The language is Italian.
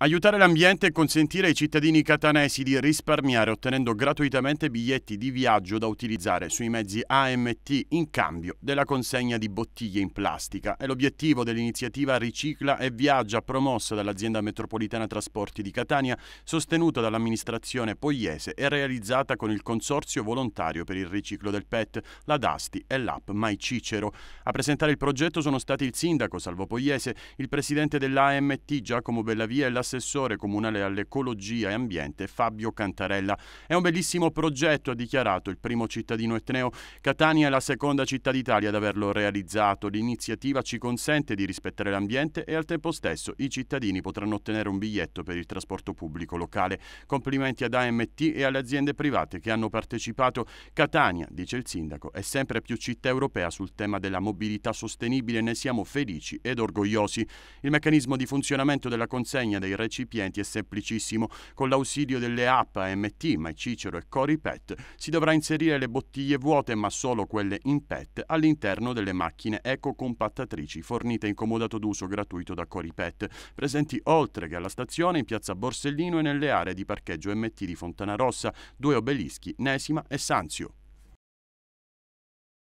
Aiutare l'ambiente e consentire ai cittadini catanesi di risparmiare ottenendo gratuitamente biglietti di viaggio da utilizzare sui mezzi AMT in cambio della consegna di bottiglie in plastica è l'obiettivo dell'iniziativa Ricicla e Viaggia promossa dall'azienda metropolitana Trasporti di Catania, sostenuta dall'amministrazione Pogliese e realizzata con il Consorzio Volontario per il Riciclo del PET, la DASTI e l'app Mai Cicero. A presentare il progetto sono stati il sindaco Salvo Pogliese, il presidente dell'AMT Giacomo Bellavia e la l'assessore comunale all'ecologia e ambiente Fabio Cantarella. È un bellissimo progetto, ha dichiarato il primo cittadino etneo. Catania è la seconda città d'Italia ad averlo realizzato. L'iniziativa ci consente di rispettare l'ambiente e al tempo stesso i cittadini potranno ottenere un biglietto per il trasporto pubblico locale. Complimenti ad AMT e alle aziende private che hanno partecipato. Catania, dice il sindaco, è sempre più città europea sul tema della mobilità sostenibile. e Ne siamo felici ed orgogliosi. Il meccanismo di funzionamento della consegna dei recipienti è semplicissimo. Con l'ausilio delle app AMT, My e CoriPet si dovrà inserire le bottiglie vuote ma solo quelle in PET all'interno delle macchine ecocompattatrici fornite in comodato d'uso gratuito da CoriPet, presenti oltre che alla stazione in piazza Borsellino e nelle aree di parcheggio MT di Fontana Rossa, due obelischi, Nesima e Sanzio.